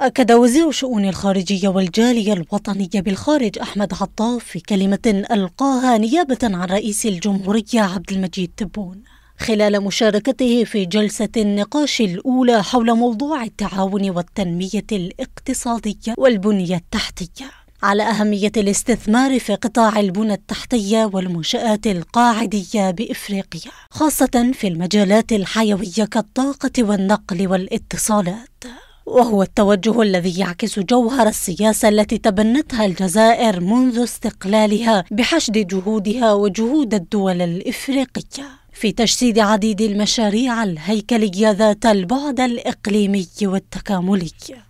أكد وزير شؤون الخارجية والجالية الوطنية بالخارج أحمد عطاف في كلمة ألقاها نيابة عن رئيس الجمهورية عبد المجيد تبون خلال مشاركته في جلسة النقاش الأولى حول موضوع التعاون والتنمية الاقتصادية والبنية التحتية على أهمية الاستثمار في قطاع البنى التحتية والمنشآت القاعدية بإفريقيا خاصة في المجالات الحيوية كالطاقة والنقل والاتصالات وهو التوجه الذي يعكس جوهر السياسة التي تبنتها الجزائر منذ استقلالها بحشد جهودها وجهود الدول الإفريقية في تجسيد عديد المشاريع الهيكلية ذات البعد الإقليمي والتكاملي